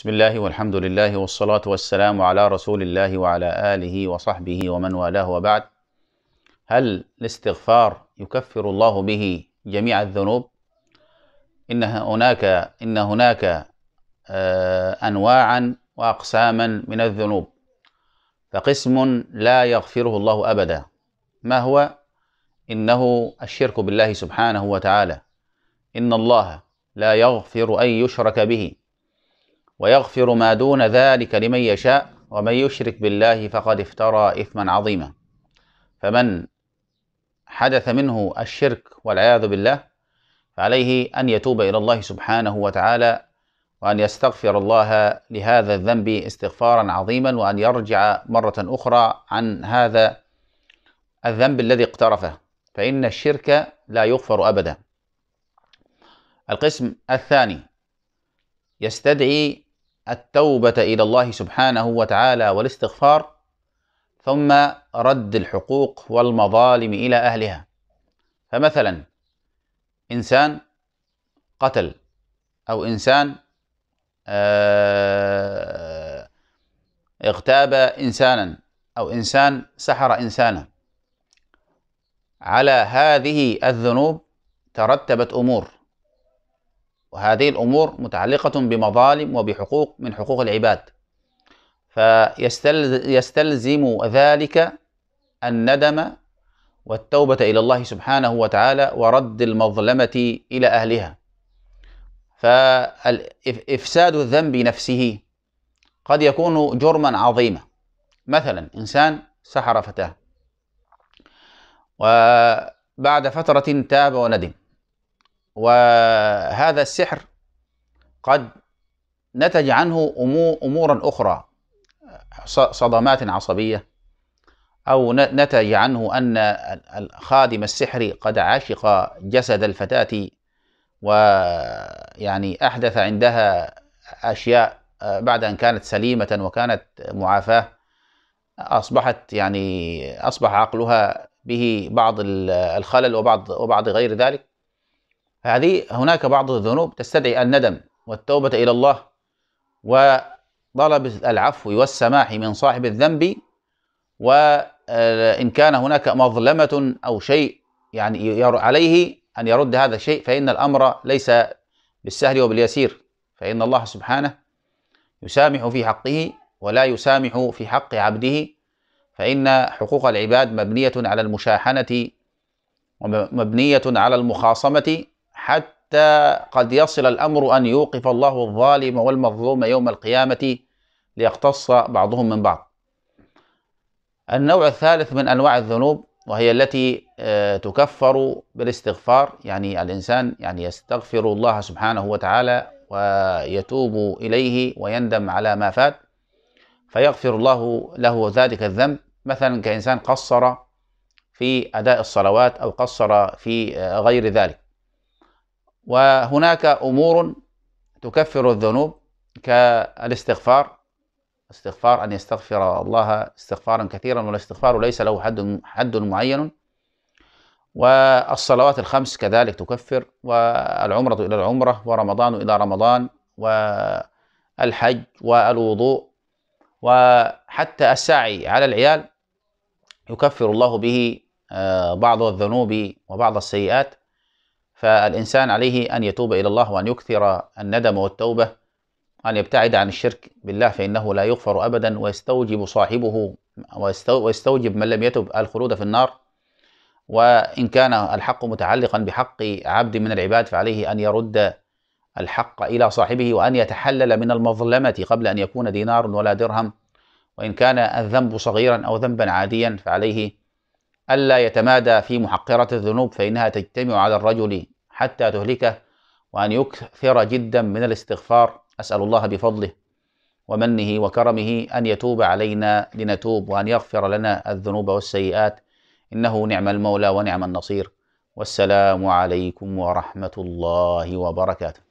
بسم الله والحمد لله والصلاة والسلام على رسول الله وعلى آله وصحبه ومن والاه وبعد هل الاستغفار يكفر الله به جميع الذنوب؟ إن هناك إن هناك أنواعا وأقساما من الذنوب فقسم لا يغفره الله أبدا ما هو؟ إنه الشرك بالله سبحانه وتعالى إن الله لا يغفر أن يشرك به ويغفر ما دون ذلك لمن يشاء ومن يشرك بالله فقد افترى إثما عظيما فمن حدث منه الشرك والعياذ بالله فعليه أن يتوب إلى الله سبحانه وتعالى وأن يستغفر الله لهذا الذنب استغفارا عظيما وأن يرجع مرة أخرى عن هذا الذنب الذي اقترفه فإن الشرك لا يغفر أبدا القسم الثاني يستدعي التوبة إلى الله سبحانه وتعالى والاستغفار ثم رد الحقوق والمظالم إلى أهلها فمثلا إنسان قتل أو إنسان آه، اغتاب إنسانا أو إنسان سحر إنسانا على هذه الذنوب ترتبت أمور وهذه الأمور متعلقة بمظالم وبحقوق من حقوق العباد فيستلزم ذلك الندم والتوبة إلى الله سبحانه وتعالى ورد المظلمة إلى أهلها فإفساد الذنب نفسه قد يكون جرما عظيما مثلا إنسان سحر فتاة وبعد فترة تاب وندم وهذا السحر قد نتج عنه امورا اخرى صدمات عصبيه او نتج عنه ان خادم السحر قد عشق جسد الفتاه ويعني احدث عندها اشياء آه، بعد ان كانت سليمه وكانت معافاه اصبحت يعني اصبح عقلها به بعض الخلل وبعض وبعض غير ذلك هذه هناك بعض الذنوب تستدعي الندم والتوبة إلى الله وطلب العفو والسماح من صاحب الذنب وإن كان هناك مظلمة أو شيء يعني عليه أن يرد هذا الشيء فإن الأمر ليس بالسهل وباليسير فإن الله سبحانه يسامح في حقه ولا يسامح في حق عبده فإن حقوق العباد مبنية على المشاحنة ومبنية على المخاصمة حتى قد يصل الأمر أن يوقف الله الظالم والمظلوم يوم القيامة ليقتص بعضهم من بعض النوع الثالث من أنواع الذنوب وهي التي آه، تكفر بالاستغفار يعني الإنسان يعني يستغفر الله سبحانه وتعالى ويتوب إليه ويندم على ما فات فيغفر الله له ذلك الذنب مثلا كإنسان قصر في أداء الصلوات أو قصر في آه، غير ذلك وهناك أمور تكفر الذنوب كالاستغفار استغفار أن يستغفر الله استغفارا كثيرا والاستغفار ليس له حد حد معين والصلوات الخمس كذلك تكفر والعمرة إلى العمرة ورمضان إلى رمضان والحج والوضوء وحتى السعي على العيال يكفر الله به آه، بعض الذنوب وبعض السيئات فالإنسان عليه أن يتوب إلى الله وأن يكثر الندم والتوبة أن يبتعد عن الشرك بالله فإنه لا يغفر أبدا ويستوجب صاحبه ويستوجب من لم يتب الخلود في النار وإن كان الحق متعلقا بحق عبد من العباد فعليه أن يرد الحق إلى صاحبه وأن يتحلل من المظلمة قبل أن يكون دينار ولا درهم وإن كان الذنب صغيرا أو ذنبا عاديا فعليه ألا يتمادى في محقرة الذنوب فإنها تجتمع على الرجل حتى تهلكه وأن يكثر جدا من الاستغفار أسأل الله بفضله ومنه وكرمه أن يتوب علينا لنتوب وأن يغفر لنا الذنوب والسيئات إنه نعم المولى ونعم النصير والسلام عليكم ورحمة الله وبركاته